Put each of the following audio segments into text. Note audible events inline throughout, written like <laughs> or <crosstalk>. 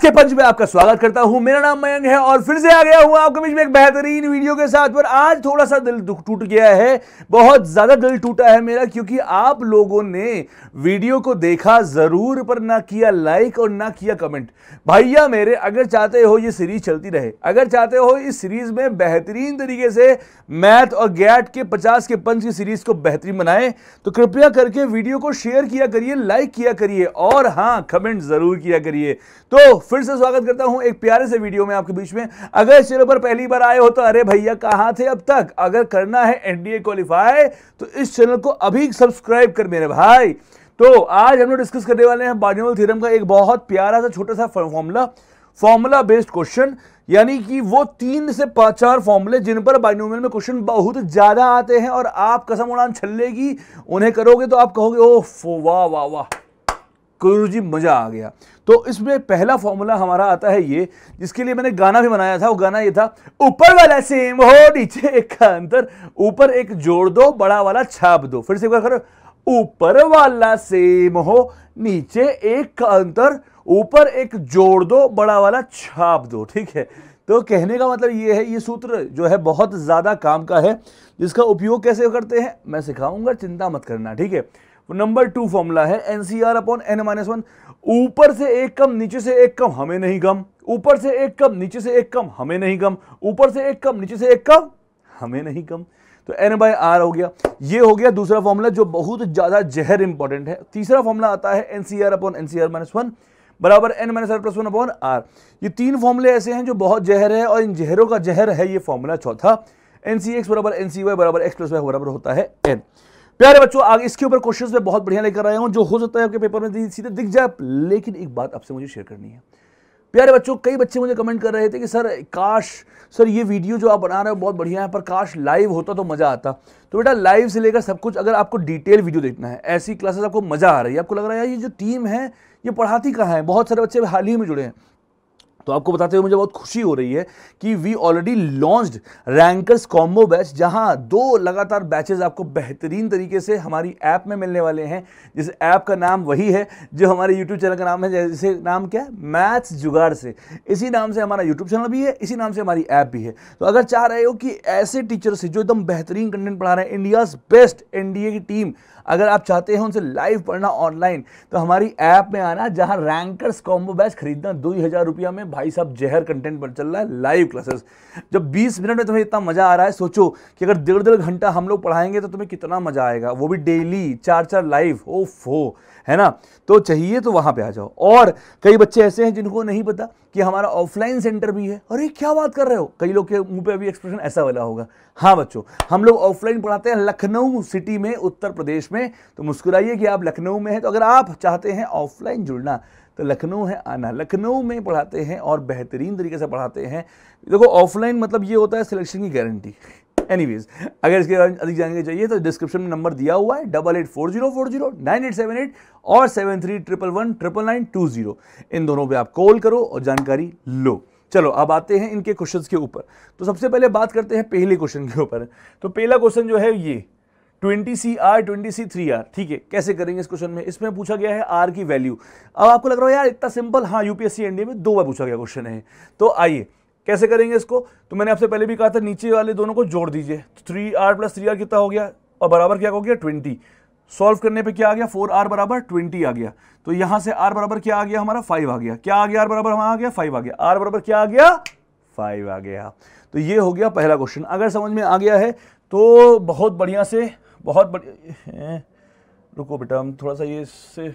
के पंच में आपका स्वागत करता हूं मेरा नाम मयंग है और फिर से आ गया हूं आपके बीच में एक बेहतरीन वीडियो के साथ पर आज थोड़ा सा दिल टूट गया है बहुत ज़्यादा दिल टूटा है मेरा क्योंकि आप लोगों ने वीडियो को देखा ज़रूर पर ना किया लाइक और ना किया कमेंट भैया मेरे अगर चाहते हो ये सीरीज़ चलती रहे अगर चाहते हो इस सीरीज़ में बेहतरीन तरीके से मैथ और गैट के पचास के पंच की सीरीज़ को बेहतरीन बनाए तो कृपया करके वीडियो को शेयर किया करिए लाइक किया करिए और हाँ कमेंट ज़रूर किया करिए तो फिर से स्वागत करता हूं एक प्यारे से वीडियो में आपके बीच में अगर इस चैनल पर पहली बार आए हो तो अरे भैया कहां थे अब तक अगर करना है एनडीए क्वालिफाई तो इस चैनल को अभी सब्सक्राइब कर मेरे भाई तो आज हम लोग डिस्कस करने वाले हैं बाजनोल थीरम का एक बहुत प्यारा सा छोटा सा फॉर्मूला फॉर्मूला बेस्ड क्वेश्चन यानी कि वो तीन से पांच चार फॉर्मूले जिन पर बाइनोमियल में क्वेश्चन बहुत ज़्यादा आते हैं और आप कसम उड़ान छल्लेगी उन्हें करोगे तो आप कहोगे ओह वाह वाह वाह गुरु जी मज़ा आ गया तो इसमें पहला फॉर्मूला हमारा आता है ये जिसके लिए मैंने गाना भी बनाया था वो गाना ये था ऊपर वाला सेम हो नीचे एक का अंतर ऊपर एक जोड़ दो बड़ा वाला छाप दो फिर से एक बार करो ऊपर वाला सेम हो नीचे एक का अंतर ऊपर एक जोड़ दो बड़ा वाला छाप दो ठीक है तो कहने का मतलब ये है ये सूत्र जो है बहुत ज़्यादा काम का है जिसका उपयोग कैसे करते हैं मैं सिखाऊंगा चिंता मत करना ठीक है तो नंबर टू फॉर्मूला है N C R upon N minus one ऊपर से एक कम नीचे से एक कम हमें नहीं कम ऊपर से एक कम नीचे से एक कम हमें नहीं कम ऊपर से एक कम नीचे से एक कम हमें नहीं कम तो एन बाय आर हो गया ये हो गया दूसरा फॉर्मूला जो बहुत ज़्यादा जहर इंपॉर्टेंट है तीसरा फॉर्मूला आता है N C R upon N C R minus one बराबर N minus R plus one upon R ये तीन फॉर्मूले ऐसे हैं जो बहुत जहर है और इन जहरों का जहर है ये फॉर्मूला चौथा एनसीएक्स बराबर एनसीवाई बराबर एक्स प्लस वाई बराबर होता है एन प्यारे बच्चों आगे इसके ऊपर क्वेश्चंस में बहुत बढ़िया लेकर आया हूं जो हो सकता है आपके पेपर में सीधे दिख जाए लेकिन एक बात आपसे मुझे शेयर करनी है प्यारे बच्चों कई बच्चे मुझे कमेंट कर रहे थे कि सर काश सर ये वीडियो जो आप बना रहे हो बहुत बढ़िया है पर काश लाइव होता तो मज़ा आता तो बेटा लाइव से लेकर सब कुछ अगर आपको डिटेल वीडियो देखना है ऐसी क्लासेस आपको मज़ा आ रही है आपको लग रहा है ये जो टीम है ये पढ़ाती कहाँ है बहुत सारे बच्चे हाल ही में जुड़े हैं तो आपको बताते हुए मुझे बहुत खुशी हो रही है कि we already launched rankers combo batch जहां दो लगातार बैचेस आपको बेहतरीन तरीके से हमारी ऐप में मिलने वाले हैं जिस ऐप का नाम वही है जो हमारे यूट्यूब चैनल का नाम है जैसे नाम क्या है मैथ्स जुगाड़ से इसी नाम से हमारा यूट्यूब चैनल भी है इसी नाम से हमारी ऐप भी है तो अगर चाह रहे हो कि ऐसे टीचर से जो एकदम बेहतरीन कंटेंट पढ़ा रहे हैं इंडियाज़ बेस्ट एनडीए की टीम अगर आप चाहते हैं उनसे लाइव पढ़ना ऑनलाइन तो हमारी ऐप में आना जहां रैंकर्स कॉम्बो बैच खरीदना दो हज़ार रुपया में भाई साहब जहर कंटेंट पर चल रहा है लाइव क्लासेस जब बीस मिनट में तुम्हें इतना मज़ा आ रहा है सोचो कि अगर डेढ़ डेढ़ घंटा हम लोग पढ़ाएंगे तो तुम्हें कितना मज़ा आएगा वो भी डेली चार चार लाइव ओ फो है ना तो चाहिए तो वहां पे आ जाओ और कई बच्चे ऐसे हैं जिनको नहीं पता कि हमारा ऑफलाइन सेंटर भी है अरे क्या बात कर रहे हो कई लोग के मुंह पे अभी एक्सप्रेशन ऐसा वाला होगा हाँ बच्चों हम लोग ऑफलाइन पढ़ाते हैं लखनऊ सिटी में उत्तर प्रदेश में तो मुस्कुराइए कि आप लखनऊ में हैं तो अगर आप चाहते हैं ऑफलाइन जुड़ना तो लखनऊ है आना लखनऊ में पढ़ाते हैं और बेहतरीन तरीके से पढ़ाते हैं देखो ऑफलाइन मतलब ये होता है सिलेक्शन की गारंटी एनीवेज अगर इसके बारे में अधिक जानकारी चाहिए तो डिस्क्रिप्शन में नंबर दिया हुआ है double eight four zero four zero nine eight seven eight और seven three triple one triple nine two zero इन दोनों पे आप कॉल करो और जानकारी लो चलो अब आते हैं इनके क्वेश्चंस के ऊपर तो सबसे पहले बात करते हैं पहले क्वेश्चन के ऊपर तो पहला क्वेश्चन जो है ये twenty C R twenty C three R ठीक है कैसे करेंगे इस क्वेश्चन में इसमें पूछा गया है आर की वैल्यू अब आपको लग रहा है यार इतना सिंपल हाँ यूपीएससी एनडीए में दो बार पूछा गया क्वेश्चन है तो आइए कैसे करेंगे इसको तो मैंने आपसे पहले भी कहा था नीचे वाले दोनों को जोड़ दीजिए three R plus three R कितना हो गया और बराबर क्या हो गया ट्वेंटी सॉल्व करने पे क्या आ गया फोर आर बराबर ट्वेंटी आ गया तो यहां से आर बराबर क्या आ गया हमारा फाइव आ गया क्या आ गया आर बराबर हमारा आ गया फाइव आ गया आर बराबर क्या आ गया फाइव आ गया तो ये हो गया पहला क्वेश्चन अगर समझ में आ गया है तो बहुत बढ़िया से बहुत बढ़िया रुको बेटा हम थोड़ा सा ये से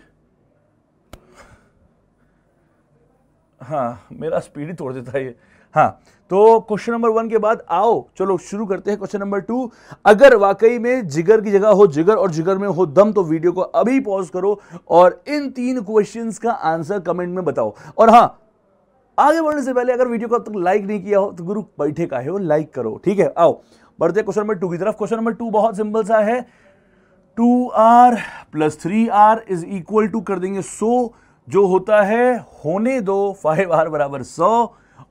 हाँ मेरा स्पीड ही तोड़ देता है ये हाँ तो क्वेश्चन नंबर वन के बाद आओ चलो शुरू करते हैं क्वेश्चन नंबर टू अगर वाकई में जिगर की जगह हो जिगर और जिगर में हो दम तो वीडियो को अभी पॉज करो और इन तीन क्वेश्चंस का आंसर कमेंट में बताओ और हाँ आगे बढ़ने से पहले अगर वीडियो को अब तक लाइक नहीं किया हो तो गुरु बैठे का है वो लाइक करो ठीक है आओ बढ़ते क्वेश्चन नंबर टू की तरफ क्वेश्चन नंबर टू बहुत सिंपल सा है two R plus three R is equal to कर देंगे सो जो होता है होने दो फाइव आर बराबर सौ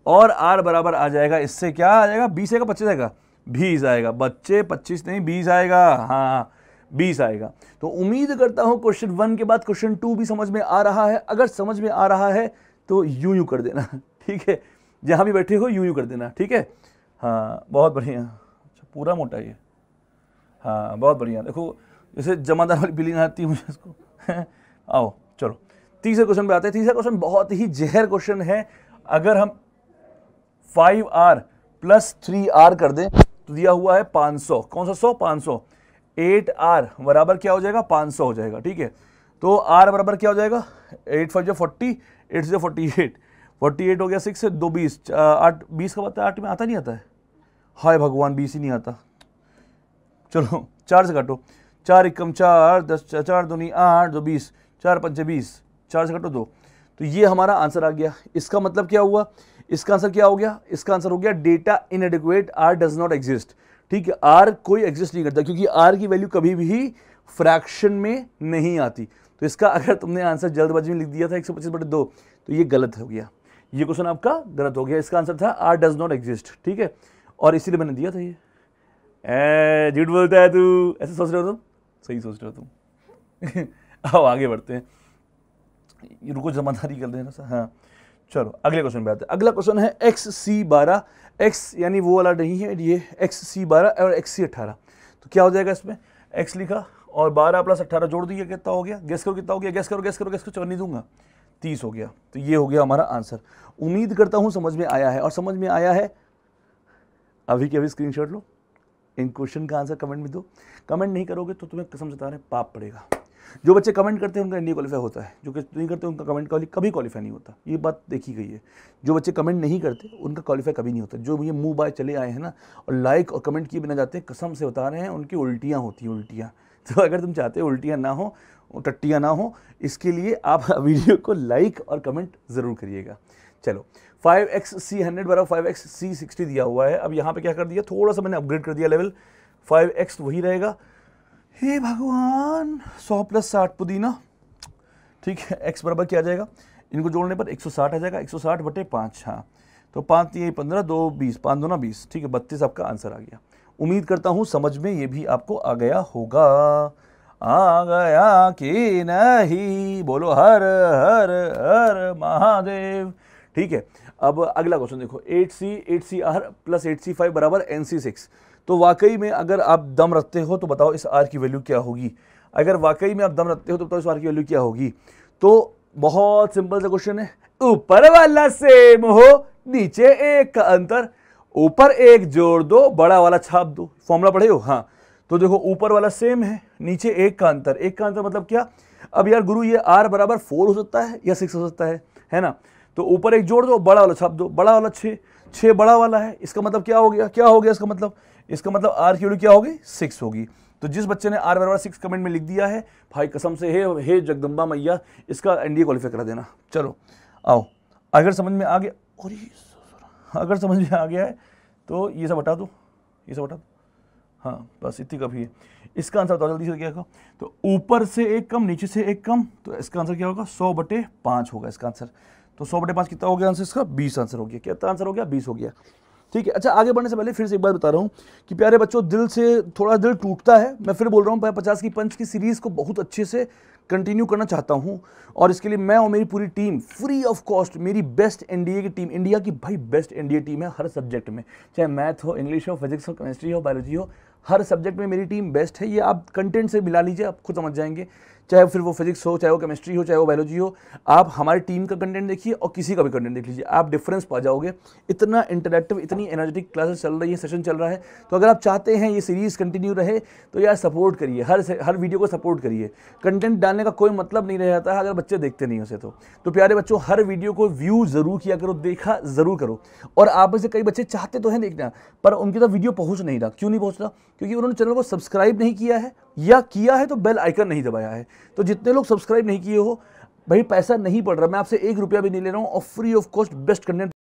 और आर बराबर आ जाएगा इससे क्या आ जाएगा बीस आएगा पच्चीस आएगा बीस आएगा बच्चे पच्चीस नहीं बीस आएगा हाँ बीस आएगा तो उम्मीद करता हूँ क्वेश्चन वन के बाद क्वेश्चन टू भी समझ में आ रहा है अगर समझ में आ रहा है तो यूं यूं कर देना ठीक है जहाँ भी बैठे हो यूं यूं कर देना ठीक है हाँ बहुत बढ़िया अच्छा पूरा मोटा ये हाँ बहुत बढ़िया देखो जैसे जमादार वाली बिलिंग आती है मुझे इसको <laughs> आओ चलो तीसरे क्वेश्चन पर आते हैं तीसरा क्वेश्चन बहुत ही जहर क्वेश्चन है अगर हम five R plus three R कर दें तो दिया हुआ है पाँच सौ कौन सा सौ पाँच सौ एट आर बराबर क्या हो जाएगा पाँच सौ हो जाएगा ठीक है तो आर बराबर क्या हो जाएगा एट फाइव जो फोर्टी एट जो फोर्टी एट फोर्टी एट हो गया सिक्स से दो बीस आठ बीस का पता आठ में आता नहीं आता है हाय भगवान बीस ही नहीं आता चलो चार से काटो चार इक्कम चार दस चार नहीं आठ दो बीस चार पंचे बीस चार से काटो दो तो ये हमारा आंसर आ गया इसका मतलब क्या हुआ इसका आंसर क्या हो गया इसका आंसर हो गया data inadequate R does not exist ठीक है आर कोई एग्जिस्ट नहीं करता क्योंकि आर की वैल्यू कभी भी फ्रैक्शन में नहीं आती तो इसका अगर तुमने आंसर जल्दबाजी में लिख दिया था एक सौ पच्चीस बटे दो तो ये गलत हो गया ये क्वेश्चन आपका गलत हो गया इसका आंसर था आर डज नॉट एग्जिस्ट ठीक है और इसीलिए मैंने दिया था ये झूठ बोलता है तू ऐसे सोच रहे हो तुम सही सोच रहे हो तुम <laughs> अब आगे बढ़ते हैं रुको जमादारी कर देना सर हाँ चलो अगले क्वेश्चन पे आते हैं अगला क्वेश्चन है एक्स सी बारह एक्स यानी वो वाला नहीं है ये एक्स सी बारह और एक्स सी अट्ठारह तो क्या हो जाएगा इसमें एक्स लिखा और बारह प्लस अट्ठारह जोड़ दिया कितना हो गया गैस करो कितना हो गया गैस करो गैस करो गैस करो नहीं दूंगा तीस हो गया तो ये हो गया हमारा आंसर उम्मीद करता हूँ समझ में आया है और समझ में आया है अभी के अभी स्क्रीन लो इन क्वेश्चन का आंसर कमेंट में दो कमेंट नहीं करोगे तो तुम्हें कसम से रहे पाप पड़ेगा जो बच्चे कमेंट करते हैं उनका एनडीए क्वालिफाई होता है जो नहीं करते उनका कमेंट कभी क्वालिफाई नहीं होता ये बात देखी गई है जो बच्चे कमेंट नहीं करते उनका क्वालिफाई कभी नहीं होता जो ये मुंह बाय चले आए हैं ना और लाइक और कमेंट किए बिना जाते हैं कसम से बता रहे हैं उनकी उल्टियाँ होती हैं उल्टियाँ <laughs> तो अगर तुम चाहते हो उल्टियाँ ना हो टट्टियाँ ना हो इसके लिए आप <laughs> वीडियो को लाइक और कमेंट ज़रूर करिएगा चलो सी हंड्रेड बराबर सी सिक्सटी दिया हुआ है अब यहाँ पे क्या कर दिया थोड़ा सा मैंने अपग्रेड कर दिया लेवल 5x वही रहेगा हे भगवान सौ प्लस साठ पुदीना ठीक है एक्स बराबर क्या आ जाएगा इनको जोड़ने पर 160 आ जाएगा 160 बटे पाँच हाँ तो पाँच ये पंद्रह दो बीस पाँच दो ना बीस ठीक है बत्तीस आपका आंसर आ गया उम्मीद करता हूँ समझ में ये भी आपको आ गया होगा आ गया कि नहीं बोलो हर हर हर महादेव ठीक है अब अगला क्वेश्चन देखो eight C eight C R plus eight C five बराबर एन सी सिक्स तो वाकई में अगर आप दम रखते हो तो बताओ इस आर की वैल्यू क्या होगी अगर वाकई में आप दम रखते हो तो बताओ इस आर की वैल्यू क्या होगी तो बहुत सिंपल सा क्वेश्चन है ऊपर वाला सेम हो नीचे एक का अंतर ऊपर एक जोड़ दो बड़ा वाला छाप दो फॉर्मूला पढ़े हो हाँ तो देखो ऊपर वाला सेम है नीचे एक का अंतर एक का अंतर मतलब क्या अब यार गुरु ये आर बराबर फोर हो सकता है या सिक्स हो सकता है है ना तो ऊपर एक जोड़ दो बड़ा वाला छाप दो बड़ा वाला छः छः बड़ा वाला है इसका मतलब क्या हो गया क्या हो गया इसका मतलब इसका मतलब आर की वैल्यू क्या होगी सिक्स होगी तो जिस बच्चे ने आर बराबर सिक्स कमेंट में लिख दिया है भाई कसम से हे हे जगदम्बा मैया इसका एनडीए क्वालिफाई करा देना चलो आओ अगर समझ में आ गया अरे अगर समझ में आ गया है तो ये सब हटा दो ये सब हटा दो हाँ बस इतनी कभी है इसका आंसर बताओ जल्दी से क्या होगा तो ऊपर से एक कम नीचे से एक कम तो इसका आंसर क्या होगा सौ बटे पाँच होगा इसका आंसर तो सौ बटे पाँच कितना हो गया आंसर इसका बीस आंसर हो गया कितना आंसर हो गया बीस हो गया ठीक है अच्छा आगे बढ़ने से पहले फिर से एक बात बता रहा हूँ कि प्यारे बच्चों दिल से थोड़ा दिल टूटता है मैं फिर बोल रहा हूँ मैं पचास की पंच की सीरीज़ को बहुत अच्छे से कंटिन्यू करना चाहता हूँ और इसके लिए मैं और मेरी पूरी टीम फ्री ऑफ कॉस्ट मेरी बेस्ट एन की टीम इंडिया की भाई बेस्ट एन टीम है हर सब्जेक्ट में चाहे मैथ हो इंग्लिश हो फिजिक्स हो केमिस्ट्री हो बायोलॉजी हो हर सब्जेक्ट में मेरी टीम बेस्ट है ये आप कंटेंट से मिला लीजिए आप खुद समझ जाएंगे चाहे फिर वो फिजिक्स हो चाहे वो केमिस्ट्री हो चाहे वो बायोलॉजी हो आप हमारी टीम का कंटेंट देखिए और किसी का भी कंटेंट देख लीजिए आप डिफरेंस पा जाओगे इतना इंटरेक्टिव इतनी एनर्जेटिक क्लासेस चल रही है सेशन चल रहा है तो अगर आप चाहते हैं ये सीरीज़ कंटिन्यू रहे तो यार सपोर्ट करिए हर हर वीडियो को सपोर्ट करिए कंटेंट डालने का कोई मतलब नहीं रह जाता अगर बच्चे देखते नहीं उसे तो, तो प्यारे बच्चों हर वीडियो को व्यू ज़रूर किया करो देखा ज़रूर करो और आप में से कई बच्चे चाहते तो हैं देखना पर उनकी तो वीडियो पहुँच नहीं रहा क्यों नहीं पहुँच रहा क्योंकि उन्होंने चैनल को सब्सक्राइब नहीं किया है या किया है तो बेल आइकन नहीं दबाया है तो जितने लोग सब्सक्राइब नहीं किए हो भाई पैसा नहीं पड़ रहा मैं आपसे एक रुपया भी नहीं ले रहा हूँ और free of cost best content